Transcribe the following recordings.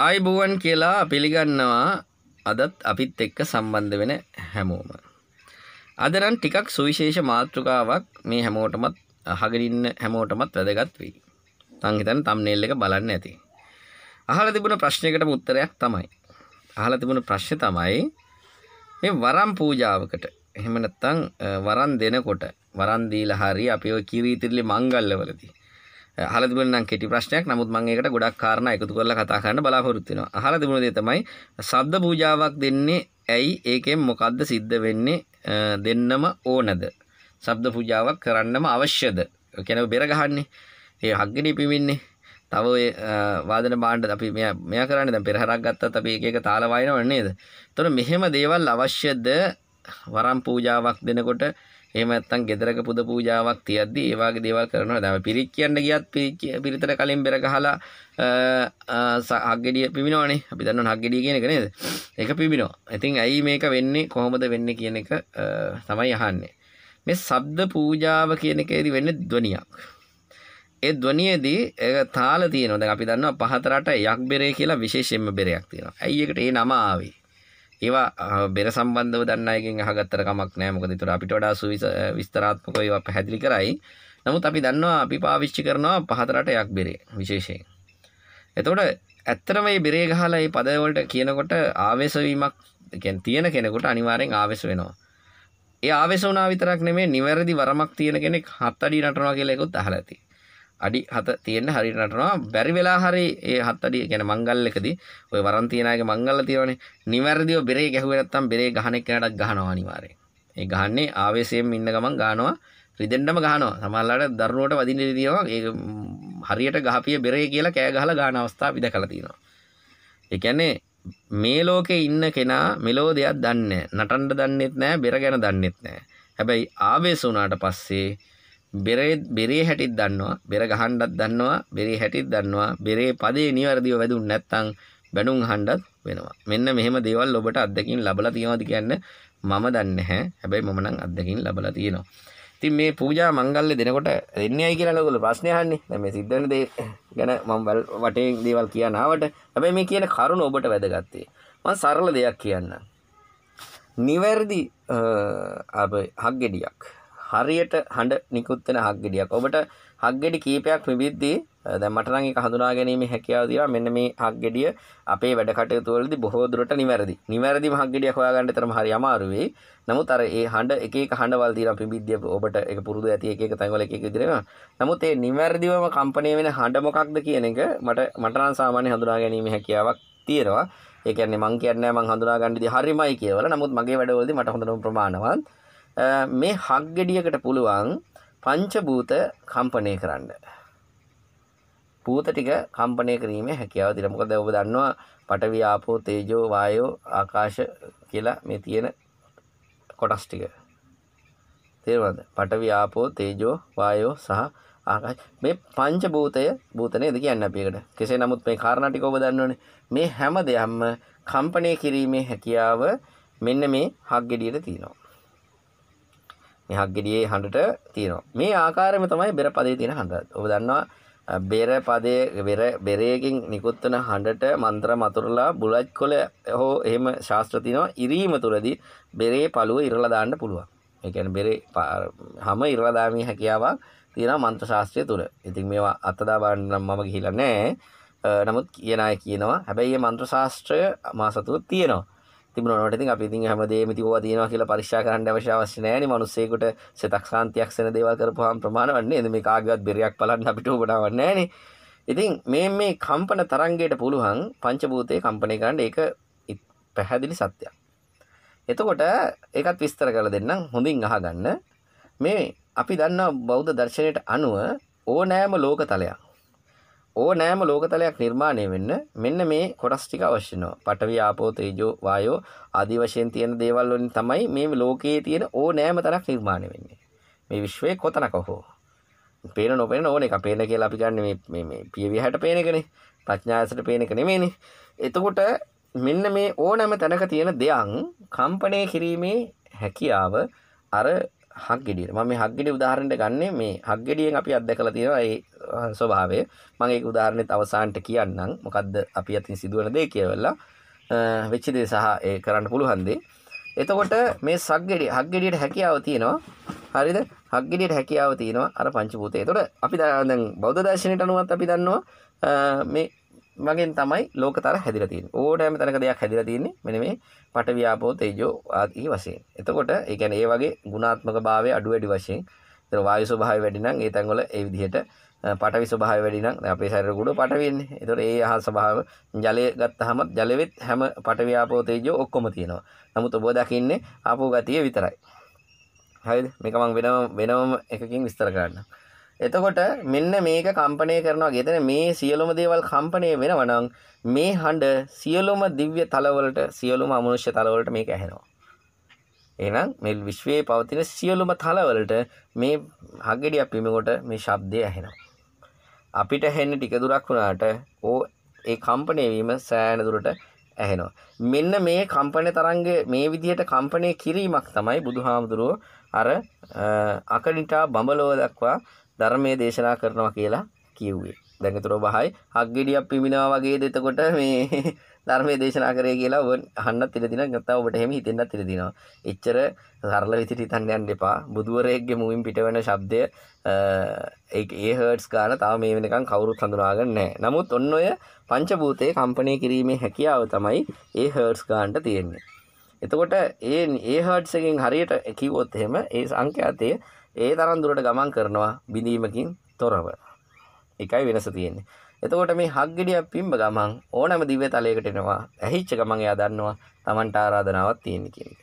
ආයිබුවන් කියලා පිළිගන්නවා අදත් අපිත් එක්ක සම්බන්ධ වෙන හැමෝම. අදරන් ටිකක් සුවිශේෂ මාතෘකාවක් මේ හැමෝටමත් අහගරින්න හැමෝටමත් වැදගත් වෙයි. තන් හිතන් තම්නේල් එක බලන්න ඇති. අහලා තිබුණ ප්‍රශ්නයකට උත්තරයක් තමයි. අහලා තිබුණ ප්‍රශ්නේ තමයි මේ වරම් පූජාවකට එහෙම නැත්නම් වරම් දෙනකොට වරම් දීලා හරි අපි ওই කිරීතිරිලි මංගල්‍යවලදී අහලා තිබුණේ නම් කෙටි ප්‍රශ්නයක් නමුත් මම ඒකට ගොඩක් කාරණා එකතු කරලා කතා කරන්න බලාපොරොත්තු වෙනවා. අහලා තිබුණ දේ තමයි ශබ්ද පූජාවක් දෙන්නේ ඇයි ඒකෙන් මොකද්ද සිද්ධ වෙන්නේ දෙන්නම ඕනද? ශබ්ද පූජාවක් කරන්නම අවශ්‍යද? ඒ කියන්නේ බෙර ගහන්නේ. ඒ හග්ගනේ පිමින්නේ. තව ඔය වාදන භාණ්ඩ අපි මෙයා මෙයා කරන්නේ දැන් පෙරහරක් ගත්තත් අපි එක එක තාල වයින්වන්නේ නේද? එතකොට මෙහෙම දේවල් අවශ්‍යද වරම් පූජාවක් දෙනකොට එහෙම නැත්නම් ගෙදරක පුද පූජාවක් තියද්දී ඒ වගේ දේවල් කරනවා. දැන් පිරික් කියන්න ගියත් පිරිතට කලින් බෙර ගහලා හග්ගෙඩිය පිමිනවනේ. අපි දන්නවනේ හග්ගෙඩිය කියන එක නේද? ඒක පිමිනවා. ඉතින් ඇයි මේක වෙන්නේ කොහොමද වෙන්නේ කියන එක තමයි අහන්නේ. මේ ශබ්ද පූජාව කියන එකේදී වෙන්නේ ධ්වනියක්. ඒ ධ්වනියේදී ඒක තාල තියෙනවා. දැන් අපි දන්නවා පහතරට යක් බෙරේ කියලා විශේෂයෙන්ම බෙරයක් තියෙනවා. ඇයි ඒකට ඒ නම ආවේ? ඒවා බෙර සම්බන්ධව දන්නයගෙන් අහගත්තර කමක් නෑ මොකද තුර අපිට වඩා සුවිස විස්තරාත්මක ඒවා පැහැදිලි කරයි නමුත් අපි දන්නවා අපි පාවිච්චි කරනවා පහතරට යක් බෙරේ විශේෂයෙන් එතකොට ඇත්තටම මේ බෙරේ ගහලා මේ පදවලට කියනකොට ආවේශවීමක් කියන්නේ තියෙන කෙනෙකුට අනිවාර්යෙන් ආවේශ වෙනවා ඒ ආවේශ වුණා විතරක් නෙමෙයි නිවැරදි වරමක් තියෙන කෙනෙක් හත් අඩි නටනවා කියලා එකත් අහලා තියෙනවා අඩි හත තියෙන හරියට නටනවා බැරි වෙලා හරි ඒ හත් අඩිය කියන්නේ මංගල් එකදී ඔය වරන් තියනාගේ මංගල්ල තියෙනනේ නිවැරදිව බෙරේ ගැහුවේ නැත්තම් බෙරේ ගහන එකකටත් ගහනවා අනිවාර්යෙන්. ඒ ගහන්නේ ආවේශයෙන් ඉන්න ගමන් ගහනවා රිදෙන්නම ගහනවා. සමහරවිට දරුණුවට වදින්න තියෙනවා. ඒක හරියට ගහපිය බෙරේ කියලා කෑ ගහලා ගහන අවස්ථා අපි දැකලා තියෙනවා. ඒ කියන්නේ මේ ලෝකේ ඉන්න කෙනා මෙලෝ දෙයක් දන්නේ නැහැ. නටන්න දන්නේත් නැහැ, බෙර ගැන දන්නේත් නැහැ. හැබැයි ආවේශ වුණාට පස්සේ බෙරේ බෙරේ හැටිත් දන්නවා බෙර ගහන්නත් දන්නවා බෙරේ හැටිත් දන්නවා බෙරේ පදේ නිවැරදිව වැදුන් නැත්නම් බැනුම් අහන්නත් වෙනවා මෙන්න මෙහෙම දේවල් ඔබට අත්දකින් ලැබලා තියෙනවාද කියන්නේ මම දන්නේ නැහැ හැබැයි මම නම් අත්දකින් ලැබලා තියෙනවා ඉතින් මේ පූජා මංගල්‍ය දෙනකොට දෙන්නේ ඇයි කියලා ඔයගොල්ලෝ ප්‍රශ්නේ අහන්නේ දැන් මේ සිද්ධ වෙන දේ ගැන මම වටේ දේවල් කියන ආවට හැබැයි මේ කියන කරුණ ඔබට වැදගත් මම සරල දෙයක් කියන්නම් නිවැරදි අහ් හග්ගෙඩියක් හරියට හඬ නිකුත් වෙන හක්ගෙඩියක්. ඔබට හක්ගෙඩි කීපයක් විවිද්දී දැන් මට නම් ඒක හඳුනා ගැනීම හැකියාව තියෙනවා. මෙන්න මේ හක්ගෙඩිය අපේ වැඩ කටයුතු වලදී බොහෝ දුරට නිවැරදි. නිවැරදිම හක්ගෙඩියක් හොයාගන්න තරම හරි අමාරු වෙයි. නමුත් අර ඒ හඬ එක එක හඬවල් තියෙන පිබිද්දිය ඔබට ඒක පුරුදු ඇති එක එක තැන්වල එක එක විදිහට. නමුත් ඒ නිවැරදිවම කම්පණය වෙන හඬ මොකක්ද කියන එක මට මට නම් සාමාන්‍ය හඳුනා ගැනීම හැකියාවක් තියෙනවා. ඒ කියන්නේ මං කියන්නේ මං හඳුනා ගන්න විදිහ හරිමයි කියලා. නමුත් මගේ වැඩවලදී මට හොඳටම ප්‍රමාණවත් මේ හක් ගෙඩියකට පුළුවන් පංචභූත කම්පනය කරන්න. භූත ටික කම්පනය කරීමේ හැකියාව තියෙනවා. මොකද ඔබ දන්නවා පඨවි ආපෝ තේජෝ වායෝ ආකාශ කියලා මේ තියෙන කොටස් ටික. තේරුණාද? පඨවි ආපෝ තේජෝ වායෝ සහ ආකාශ මේ පංච භූතය භූත නේද කියන්නේ අපි එකට. කෙසේ නමුත් මේ කාරණා ටික ඔබ දන්නෝනේ. මේ හැම දෙයක්ම කම්පනය කිරීමේ හැකියාව මෙන්න මේ හක් ගෙඩියට තියෙනවා. මෙහක් ගෙඩියේ හඬට තියෙනවා මේ ආකාරම තමයි බෙර පදේ තියෙන හඬ ඔබ දන්නවා බෙර පදය වෙර බෙරයකින් නිකුත්වන හඬට මන්ත්‍ර මතුරලා බුලජ් කොල හෝ එහෙම ශාස්ත්‍ර තිනවා ඉරීම තුළදී බෙරේ පළුව ඉරලදාන්න පුළුවන් එකන බෙරේ හම ඉරලදාමී හැකියාවක් තියෙන මන්ත්‍ර ශාස්ත්‍රය තුළ ඉතින් මේවා අත්තදා බාන්න මම ගිහිලා නෑ නමුත් කියන අය කියනවා හැබැයි මන්ත්‍ර ශාස්ත්‍රය මා සතුව තියෙනවා තිබුණනට ඉතින් අපි ඉතින් හැමදේම තිබුවා තියෙනවා කියලා පරික්ෂා කරන්න අවශ්‍ය අවශ්‍ය නැහැ නේ මිනිස්සෙකුට සිතක් ශාන්තියක් සෙන දේවල් කරපුවාම ප්‍රමාණවත් නේද මේ කාගේවත් බෙරයක් බලන්න අපිට උවමනාවක් නැහැ නේ ඉතින් මේ මේ කම්පන තරංගයට පුළුවන් පංචභූතේ කම්පණය කරන්න ඒක පැහැදිලි සත්‍යයක් එතකොට ඒකත් විස්තර කරලා දෙන්නම් හොඳින් අහගන්න මේ අපි දන්නා බෞද්ධ දර්ශනයට අනුව ඕනෑම ලෝකතලයක් ඕනෑම ලෝකතලයක් නිර්මාණය වෙන්න මෙන්න මේ කොටස් ටික අවශ්‍යනවා. පඨවි ආපෝ තේජෝ වායෝ ආදී වශයෙන් තියෙන දේවල් වලින් තමයි මේ ලෝකයේ තියෙන ඕනෑම තරක් නිර්මාණය වෙන්නේ. මේ විශ්වයේ කොතනක හෝ. පේන නොපේන ඕන එක පේන කියලා අපි ගන්න මේ මේ මේ පියවිහට පේන එකනේ. ප්‍රඥාසයට පේන එක නෙමෙයිනේ. එතකොට මෙන්න මේ ඕනෑම තැනක තියෙන දෙයන් කම්පණය කිරීමේ හැකියාව අර හක්ගෙඩිය මම මේ හක්ගෙඩිය උදාහරණයට ගන්නේ මේ හක්ගෙඩියෙන් අපි අත්දැකලා තියෙනවා ඒ ස්වභාවය මම ඒක උදාහරණෙත් අවසානට කියන්නම් මොකද්ද අපි අතින් සිදුවන දේ කියලා වෙච්ච දේ සහ ඒ කරන්න පුළුවන් දේ එතකොට මේ සක්ගෙඩිය හක්ගෙඩියට හැකියාව තියෙනවා හරිද හක්ගෙඩියට හැකියාව තියෙනවා අර පංච භූතය. එතකොට අපි දැන් බෞද්ධ දර්ශනයට අනුවත් අපි දන්නවා මේ මගෙන් තමයි ලෝකතර හැදිලා තියෙන්නේ. ඕනෑම තැනක දෙයක් හැදිලා තියෙන්නේ මෙන්න මේ පඨවි ආපෝ තේජෝ ආදී වශයෙන්. එතකොට ඒ කියන්නේ ඒ වගේ ගුණාත්මක භාවයේ අඩු වැඩි වශයෙන් ඒතර වායු ස්වභාවය වැඩි නම් ඒ තැන්වල ඒ විදිහට පටවි ස්වභාවය වැඩි නම් අපේ ශරීර කුඩු පටවි එන්නේ. ඒතකොට ඒ අහ ස්වභාව ජලය ගත්තාම ජලෙවෙත් හැම පටවි ආපෝ තේජෝ ඔක්කොම තියෙනවා. නමුත් ඔබ දකින්නේ ආපෝ ගතිය විතරයි. හරිද? මේක මම වෙනම වෙනම එකකින් විස්තර කරන්නම්. එතකොට මෙන්න මේක කම්පනය කරනවා ගෙතන මේ සියලුම දේවල් කම්පනය වෙනවනං මේ හඬ සියලුම දිව්‍ය තලවලට සියලුම අමනුෂ්‍ය තලවලට මේ ඇහෙනවා. එනම් මෙල් විශ්වයේ පවතින සියලුම තලවලට මේ හගෙඩිය පිමිකොට මේ ශබ්දය ඇහෙනවා. අපිට හෙන්න ටික දුරක් වුණාට ඕ ඒ කම්පනයවීම සෑන දුරට ඇහෙනවා. මෙන්න මේ කම්පනය තරන්ග මේ විදිහට කම්පනය කිරීමක් තමයි බුදු හාමුදුරුව අර අකනිටා බඹලෝ දක්වා ධර්මය දේශනා කරනවා කියලා කිව්වේ දැඟතුර බහයි හක්ගෙඩියක් පිමිනවා වගේ දෙතකොට මේ ධර්මය දේශනා කරේ කියලා ඔබ අහන්න තිරදින ගත්තා ඔබට එහෙම හිතෙන්නත් තිරදිනවා. එච්චර සරල විදිහට හිතන්න යන්න එපා. බුදුවරයෙක්ගේ මුවින් පිටවෙන ශබ්දය ඒ ඒ හර්ට්ස් ගන්න තාම මේ වෙනකන් කවුරුත් හඳුනාගන්නේ නැහැ. නමුත් ඔන්න ඔය පංචභූතයේ කම්පණය කිරීමේ හැකියාව තමයි ඒ හර්ට්ස් ගන්නට තියෙන්නේ. එතකොට ඒ ඒ හර්ට්ස් එකෙන් හරියට කිව්වොත් එහෙම ඒ සංඛ්‍යාතයේ ඒ තරම් දුරට ගමන් කරනවා බිඳීමකින් තොරව. එකයි වෙනස තියෙන්නේ. එතකොට මේ හග්ගෙඩියක් පිම්බ ගමන් ඕනෑම දිව්‍ය තලයකට එනවා. ඇහිච්ච ගමන් එයා දන්නවා Tamanට ආරාධනාවක් තියෙන කියන එක.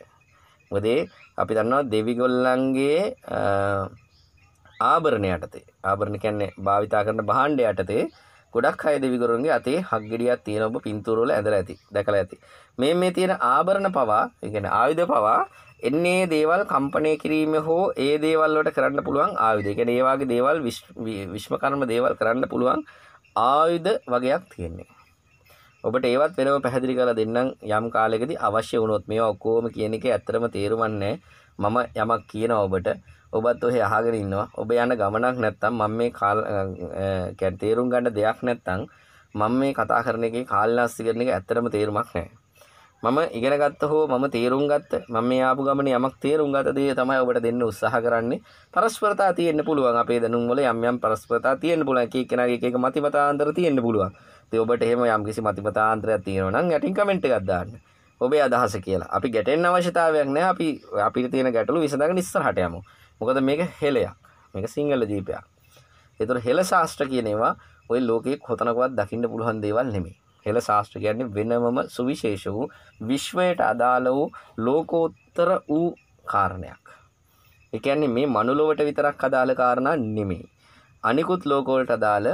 මොකද අපි දන්නවා දෙවිගොල්ලන්ගේ ආභරණ යටතේ ආභරණ කියන්නේ භාවිතා කරන භාණ්ඩ යටතේ ගොඩක් අය දෙවිගොරුන්ගේ අතේ හග්ගෙඩියක් තියෙන ඔබ පින්තූර වල ඇඳලා ඇති දැකලා ඇති මේ මේ තියෙන ආභරණ පවා ඒ කියන්නේ ආයුධ පවා එන්නේ දේවල් කම්පනය කිරීම හෝ ඒ දේවල්ලට කරන්න පුළුවන් ආයුධ එකන ඒවාගේ දේවල් විශ්මකර්ම දේවල් කරන්න පුළුවන් ආයුධ වගයක් තියෙන්නේ ඔබට ඒවත් වෙනව පැහැදිලි කරලා දෙන්නම් යම් කාලෙකදී අවශ්‍ය වුණොත් මේවා ඔක්කොම කියන එක ඇත්තටම තේරුම් මම යමක් කියනවා ඔබට ඔබත් ඔහේ අහගෙන ඉන්නවා ඔබ යන ගමනක් නැත්තම් මම මේ කාල තේරුම් ගන්න දෙයක් නැත්තම් මම මේ කතා කරන එකේ කාලනාස්ති කරන එක ඇත්තටම තේරුමක් නැහැ මම ඉගෙන ගත්ත හෝ මම තේරුම් ගත්ත මම මේ ආපු ගමන යමක් තේරුම් ගත දේ තමයි ඔබට දෙන්න උත්සාහ කරන්නේ පරස්පරතා තියෙන්න පුළුවන් අපේ දැනුම් වල යම් යම් පරස්පරතා තියෙන්න පුළුවන් එක එක්කෙනාගේ එක එක මතිමතාන්තර තියෙන්න පුළුවන් ඉතින් ඔබට එහෙම යම්කිසි මතිමතාන්තරයක් තියෙනවා නම් යටින් කමෙන්ට් එකක් දාන්න ඔබේ අදහස කියලා අපි ගැටෙන් අවශ්‍යතාවයක් නෑ අපි අපිට තියෙන ගැටලු විසඳගෙන ඉස්සරහට යමු මොකද මේක හෙලයක් මේක සිංහල දීපයක් ඒතර හෙල ශාස්ත්‍ර කියනවා ඔය ලෝකයේ කොතනකවත් දකින්න පුළුවන් දේවල් නෙමෙයි හෙළ ශාස්ත්‍ර කියන්නේ වෙනමම සුවිශේෂ වූ විශ්වයට අදාළ වූ ලෝකෝත්තර වූ කාරණයක්. ඒ කියන්නේ මේ මනුලොවට විතරක් අදාළ කාරණා නෙමෙයි. අනිකුත් ලෝකවලට අදාළ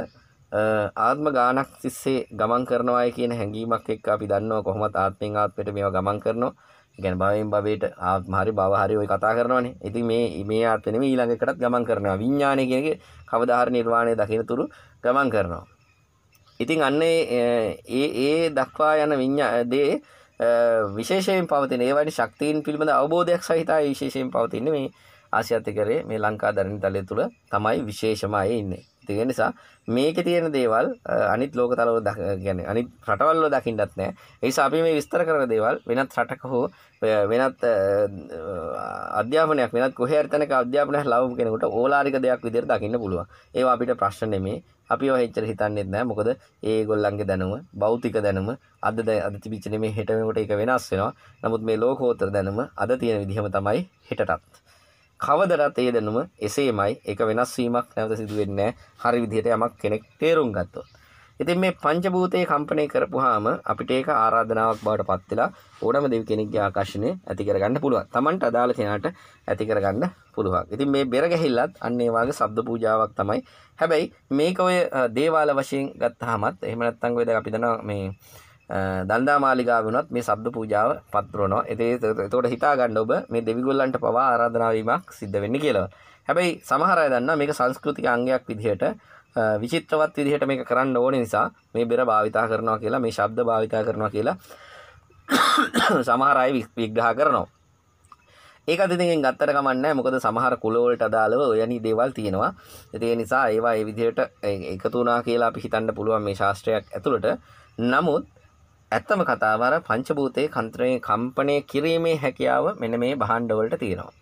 ආත්ම ගානක් තිස්සේ ගමන් කරනවායි කියන හැඟීමක් එක්ක අපි දන්නවා කොහොමද ආත්මෙන් ආත්මයට මේවා ගමන් කරනවා. ඒ කියන්නේ භවයෙන් භවයට ආත්ම හරි භව හරි ඔය කතා කරනවානේ. ඉතින් මේ මේ ආත්මෙ නෙමෙයි ඊළඟ එකටත් ගමන් කරනවා. විඥානය කියන එක කවදා හරි නිර්වාණය දකිනතුරු ගමන් කරනවා. ඉතින් අන්නේ ඒ ඒ දක්වා යන විඤ්ඥා දේ විශේෂයෙන් පවතින ඒවට ශක්තිීන් පිළිබඳ අවබෝධයක් සහිතා විශේෂයෙන් පවතින්නේ මේ ආසියත්ත කරේ මේ ලංකා දරණ තලය තුළ තමයි විශේෂමය ඉන්නේ තිය නිසා මේක තියෙන දේවල් අනිත් ලෝකතලව ගැන අනි රටවල්ලෝ දකිින්ටත් නෑ නිසා අපි මේ විස්තර කරන දේවල් වෙනත් රටක හෝ වෙනත් අධ්‍යාපනයක් වෙනත් කොහරතනක අධ්‍යාපනය ලව් කෙනකට ඕලාරික දෙයක් විදිර දකින්න පුළුව ඒ අපිට ප්‍රශ්න නෙමේ අපි හච්චර හිතන්නෙත් නෑ මොකද ඒ ගොල්ලන්ගේ දැනුම බෞතික දැනම අද අද තිබිච්චන මේ හෙටමකොට එක වෙනස් වෙනවා නමුත් මේ ලෝකෝතර දැනම අද තියෙන විදිහම තමයි හෙටටත්. කවදරත් ඒ දැනුම එසේමයි එක වෙනස් වීමක් නැවත සිදුවෙන්නේ හරි විදිහට යමක් කෙනෙක් තේරුම් ගත්තොත්. ඉතින් මේ පංචභූතයේ කම්පණය කරපුවාම අපිට ඒක ආරාධනාවක් බවට පත් වෙලා ඕනම දෙවි කෙනෙක්ගේ ආකර්ෂණය ඇති කරගන්න පුළුවන්. Tamanට අදාළ කෙනාට ඇති කරගන්න පුළුවන්. ඉතින් මේ බෙර ගැහිල්ලත් අන්න ඒ වගේ ශබ්ද පූජාවක් තමයි. හැබැයි මේක ඔය දේවාල වශයෙන් ගත්තාමත් එහෙම නැත්නම් ඔය දැන් අපි දන්නවා මේ දන්දා මාලිගාවනොත් මේ සබ්ද පූජාව පත්රනවා එතේ තෝට හිතා ගණ්ඩ ඔබ මේ දෙවිගොල්ලන්ට පවා ආරාධනාවීමක් සිද්ධ වෙන්න කියලා හැබැයි සමහරය දන්න මේක සංස්කෘතික අංගයක් විදිහයට විචිත්‍රවත් විදිහට මේක කරන්න ඕන නිසා මේ බෙර භාවිතා කරනවා කියලා මේ ශබ්ද භාවිතා කරනවා කියලා සමහරයි විග්‍රහ කරනවා ඒක අතිතිෙන් ගත්තර කමන්න මොකද සමහර කුලවලට අදාලව ඔයනි දේවල් තියෙනවා ඇතිය නිසා ඒවා එවිදියට එකතුනා කියලා අපි හිතන්න පුළුවන් මේ ශාස්ත්‍රයක් ඇතුළට නමුත් ඇත්තම කතාව අර පංචභූතයේ කන්ත්‍රයේ කම්පණය කිරීමේ හැකියාව මෙන්න මේ භාණ්ඩ වලට තියෙනවා.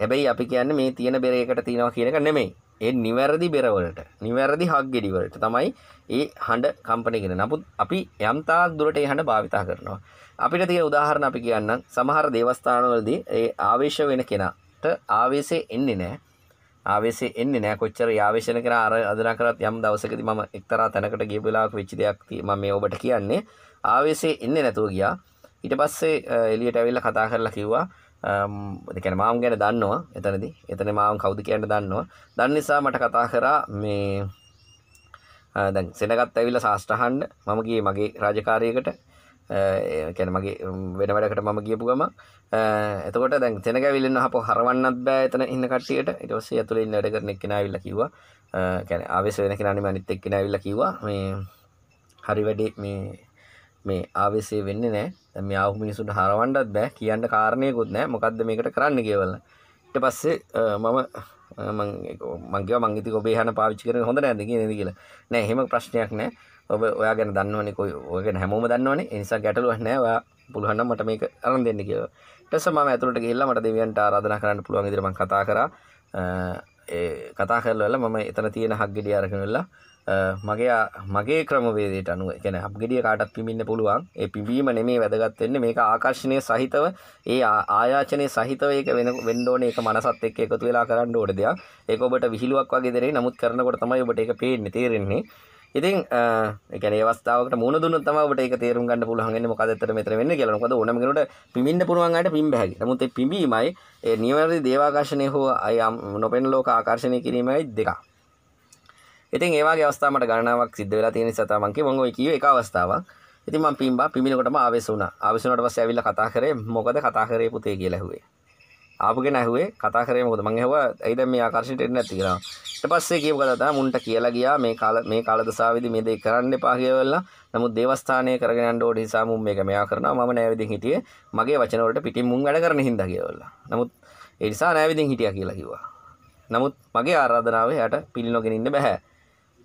හැබැයි අපි කියන්නේ මේ තියෙන බෙරයකට තියෙනවා කියන එක නෙමෙයි. ඒ නිවැරදි බෙරවලට, නිවැරදි හග්ගෙඩි වලට තමයි ඒ හඬ කම්පණය කරන්නේ. නමුත් අපි යම් තාක් දුරට ඒ හඬ භාවිතා කරනවා. අපිට තියෙන උදාහරණ අපි කියන්නම්. සමහර දේවස්ථානවලදී ඒ ආවේශ වෙන කෙනාට ආවේශය එන්නේ නැහැ. ආවේශය එන්නේ නැහැ කොච්චර ආවේශන කරා අර අදලා කරත් යම් දවසකදී මම එක්තරා තැනකට ගිය වෙලාවක වෙච්ච දෙයක් මම මේ ඔබට කියන්නේ ආවේසේ එන්නේ නැතුව ගියා ඊට පස්සේ එලියට ඇවිල්ලා කතා කරලා කිව්වා එකන මාම් ගැන දන්නවා එතනදි එතන මාම් කෞුද කියන්න දන්නවා දන්න නිසා මට කතා කරා මේ දැන් සෙනගත් ඇවිල්ල ශාස්ට්‍රහන්ඩ මමගේ මගේ රාජකාරයකට කැන මගේ වෙන වැඩකට මම ගියපු ගම එතකොට දැන් තැනක විල්ලන්න හප හරවන්නත් බෑ එතන ඉන්න කට්ටියට ඉටවස ඇතුළ ඉන්න වැඩ කරන එකෙන විල්ල කිවවා කැන ආවෙස වෙන කෙනනි මනිත් එක්කෙන විල්ල කිවා මේ හරි වැඩේ මේ මේ ආවේශය වෙන්නේ නෑ දැන් මේ ආපු මිනිසුන්ට හරවන්නත් බෑ කියන්න කාරණේකුත් නෑ මොකද්ද මේකට කරන්න කියලා ඊට පස්සේ මම මං මං ගියා මං ඉතින් ඔබේ හන පාවිච්චි කරන හොඳ නැද්ද කියන දේ කියලා නෑ එහෙම ප්‍රශ්නයක් නෑ ඔබ ඔයා ගැන දන්නවනේ කොයි ඔය ගැන හැමෝම දන්නවනේ ඒ නිසා ගැටලුවක් නෑ ඔයා පුළුවන් නම් මට මේක අරන් දෙන්න කියලා ඊට පස්සේ මම ඇතුළට ගිහිල්ලා මට දෙවියන්ට ආරාධනා කරන්න පුළුවන් විදිහට මම කතා කරා කතා කරලවල මම එතන තියෙන හක්ගෙඩිය අරගෙන වෙලා මගේ මගේ ක්‍රමවේදයට අනුව එකන අපගෙඩිය කාටත් පිමින්න පුළුවන් ඒ පිබීම නෙමේ වැදගත්වෙන්නේ මේක ආකර්ශණය සහිතව ඒ ආයාචනය සහිතව ඒක වෙන වෙන්ඩෝන එක මනසත් එක් එකතු වෙලා කරන්න ඕට දෙයක් ඒක ඔබට විහිලුවක් වගේදරේ නමුත් කරනකොට තමයි ඔබට එක පේන්න තේරෙන්නේ ඉතින් එකන අවස්ථාවට මුණ දුන්න තමට එක තේරුම් ගන්න පුළුවන්ගෙන මොකදතර මෙතර වෙන්න කියලනකද ඕනමකට පිමින්න පුළුවන්ගට පිම් බැහි නමුත් පිබීමයි නිවැරදි දේවාකාශනය හෝ අයම් නොපෙන් ලෝක ආකර්ශණය කිරීමයි දෙකක් ඉතින් ඒවාගේ අවස්ථාවට ගණනාවක් සිද්ධ වෙලා තියෙන නිසා තමයි මං කිව්ව මම ඔය කිව්ව එක අවස්ථාවක්. ඉතින් මං පිම්බා පිමිනකොටම ආවෙස් වුණා. ආවෙස් වුණාට පස්සේ ඇවිල්ලා කතා කරේ මොකද කතා කරේ පුතේ කියලා ඇහුවේ. ආපුගෙන ඇහුවේ කතා කරේ මොකද? මං ඇහුවා ඇයි දැන් මේ ආකර්ෂණයට එන්නේ නැත්තේ කියලා. ඊට පස්සේ කියපු කතාව තමයි මුන්ට කියලා ගියා මේ කාල මේ කාලදසාවේදී මේ දේ කරන්න එපා කියලා. නමුත් දේවස්ථානය කරගෙන යන්න ඕනේ නිසා මුන් මේක මෙයා කරනවා. මම නෑ විදිහින් හිටියේ. මගේ වචන වලට පිටින් මුන් වැඩ කරන හින්දා කියලා. නමුත් ඒ නිසා නෑ විදිහින් හිටියා කියලා කිව්වා. නමුත් මගේ ආරාධනාව එයාට පිළිනොගෙන ඉන්න බෑ.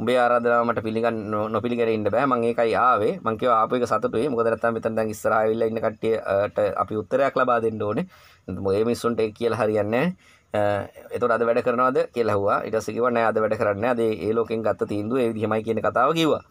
උඹේ ආරාධනාව මට පිළිගන්න නොපිළිගැර ඉන්න බෑ මම ඒකයි ආවේ මම කිව්වා ආපු එක සතුටුයි මොකද නැත්තම් මෙතන දැන් ඉස්සරහා ආවිල්ලා ඉන්න කට්ටියට අපි උත්තරයක් ලබා දෙන්න ඕනේ මේ මිනිස්සුන්ට ඒක කියලා හරියන්නේ නැහැ එතකොට අද වැඩ කරනවද කියලා ඇහුවා ඊට පස්සේ කිව්වා නෑ අද වැඩ කරන්නේ නැහැ අද ඒ ලෝකෙන් ගත්ත තීන්දුව ඒ විදිහමයි කියන කතාව කිව්වා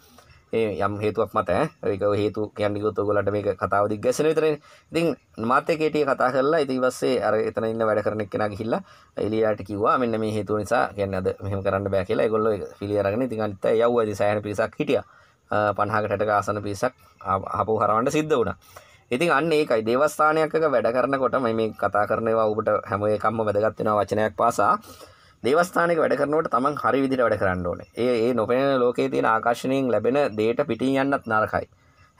යම් හේතුවක් මත ඒක හේතු කියන්නේ ගොත් ඔයගොල්ලන්ට මේක කතාව දිග ගැසෙන විතරනේ. ඉතින් මාත් එක්ක හිටියේ කතා කරලා ඉතින් ඊපස්සේ අර එතන ඉන්න වැඩ කරන එක්කෙනා ගිහිල්ලා එලියාට කිව්වා මෙන්න මේ හේතුව නිසා කියන්නේ අද මෙහෙම කරන්න බෑ කියලා. ඒගොල්ලෝ පිළි අරගෙන ඉතින් අනිත් අය යව්වා ඉතින් සෑහෙන පිරිසක් හිටියා. 50කට 60ක ආසන පිරිසක් ආපහු හරවන්න සිද්ධ වුණා. ඉතින් අන්න ඒකයි දේවස්ථානයක වැඩ කරනකොට මේ කතා කරනවා ඔබට හැම එකක්ම වැදගත් වෙනවා වචනයක් පාසා දේවස්ථානක වැඩ කරනට තමන් හරි විදිර වැඩ කරන්න ඕන ඒ නොපෙන ලෝකේ තියෙන ආකාශනයෙන් ලැබෙන දේට පිටින් යන්නත් නරකයි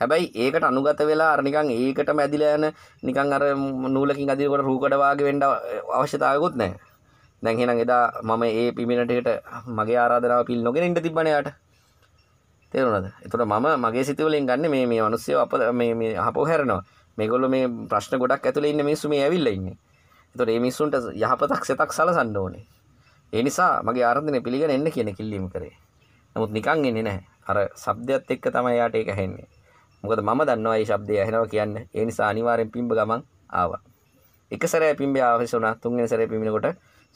හැබැයි ඒකට අනුගත වෙලා අරනිකං ඒකට මැදිලයන නිකං අර නූලකින් අදිකොට රූකඩවාගේ වෙන්ඩ අවශ්‍යතාවකුත් නෑ දැන්හෙන එදා මම ඒ පිමිණටට මගේ ආරාධනාව පිල් නොගෙන ඉට තිබනයට තේරුණද එතුට මම මගේ සිතවලින් ගන්න මේ මේ අනුස්සය අප මේ හපෝ හැරනවා මේගොල්ල මේ ප්‍රශ්න ගොඩක් ඇතුළ ඉන්න මිස්සුම ඇවිල්ලඉන්න තොට ඒ මිස්සුන්ට යහපතක් සතක් සලසන්න ඕනේ ඒ නිසා මගේ ආර්ධනය පිළිගෙන එන්න කියන කිල්ලීම කරේ නමුත් නිකං එන්නේ නැහැ අර සබ්දයක්ත් එක්ක තමයි යාට ඒක ඇහෙන්නේ මොකද මම දන්නවා ඒ શબ્දය ඇහෙනවා කියන්න ඒ නිසා අනිවාර්යෙන් පිම්බ ගමන් ආවා එක සැරේ පිම්බේ ආවශ වුණා තුන්වෙනි සැරේ පිම්බෙනකොට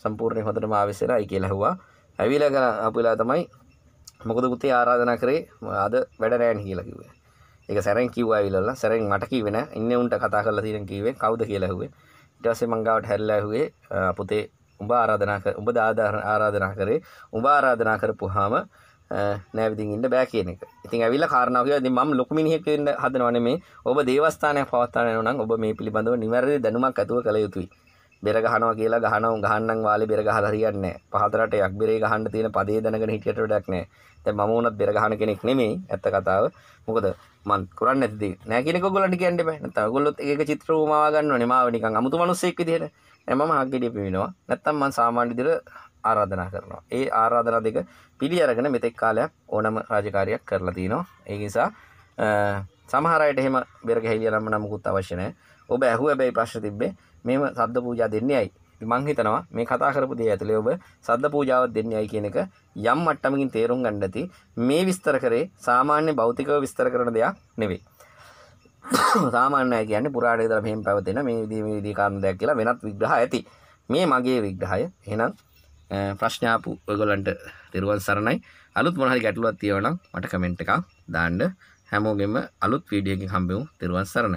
සම්පූර්ණයෙන් හොඳටම ආවශ වෙලායි කියලා හුවා ඇවිල්ලා ගන අපිලා තමයි මොකද පුතේ ආරාධනා කරේ අද වැඩ නැහැ කියලා කිව්වේ ඒක සැරෙන් කිව්වා ඇවිල්ලා සැරෙන් මට කිව්වේ නෑ ඉන්නේ උන්ට කතා කරලා තියෙන කිව්වේ කවුද කියලා ඇහුවේ ඊට පස්සේ මං ගාවට හැරිලා ඇහුවේ පුතේ උඹ ආරාධනා කර උඹ ආධාරණ ආරාධනා කරේ උඹ ආරාධනා කරපුවාම නැවිදින් ඉන්න බෑ කියන එක. ඉතින් ඇවිල්ලා කාරණාව කියලා ඉතින් මම ලොකු මිනිහෙක් වෙන්න හදනවනේ මේ. ඔබ දේවස්ථානයක් පවත්වාගෙන යනවා නම් ඔබ මේ පිළිබඳව නිවැරදි දැනුමක් ඇතුව කළ යුතුයි. බෙර ගහනවා කියලා ගහනව ගහන්නන් වාලේ බෙර ගහලා හරියන්නේ නැහැ. පහතරට යක් බෙරේ ගහන්න තියෙන පදේ දැනගෙන හිටියට වැඩක් නැහැ. දැන් මම වුණත් බෙර ගහන කෙනෙක් නෙමෙයි ඇත්ත කතාව. මොකද මන් කරන්නේ නැති දේ. නෑ කියන එක ඔයගොල්ලන්ට කියන්න බෑ. නැත්නම් ඔයගොල්ලොත් එක එක චිත්‍ර උමාවා ගන්නවනේ මාව නිකන් අමුතු මිනිස්සෙක් විදිහට. එම මාගඩිය පිමිෙනවා නැත්තම් මන් සාමාන්්ඩිදිර ආරාධනා කරනවා ඒ ආරාධනා දෙක පිළි අරගෙන මෙතෙක් කාලයක් ඕනම රාජකාරයක් කරලා තිනවා ඒ නිසා සමහරයට එහෙම බෙරග හෙලියරම්ම නමුකුත් අවශ්‍යනය ඔබ ඇහුව බැයි ප්‍රශ් තිබ්බේ මෙම සබ්ද පූජා දෙන්නේයි මංහිතනවා මේ කතා කරපු දේ ඇතුළේ ඔබ සද්ද පූජාවත් දෙන්නේයි කියන එක යම් මට්ටමකින් තේරුම් ගන්න ඇති මේ විස්තර කරේ සාමාන්‍ය භෞතිකව විස්තර කරන දෙයක් නෙවෙයි සාමාන්‍යය කියන්නේ පුරාට ඉදලා මෙහෙම පැවතෙන මේ විදිහේ මේ විදිහේ කාරණයක් කියලා වෙනත් විග්‍රහ ඇති. මේ මගේ විග්‍රහය. එහෙනම් ප්‍රශ්න ආපු ඔයගොල්ලන්ට දිරුවන් සරණයි. අලුත් මොන හරි ගැටලුවක් තියෙනවා නම් මට කමෙන්ට් එකක් දාන්න. හැමෝගෙම අලුත් වීඩියෝ එකකින් හම්බෙමු. දිරුවන් සරණයි.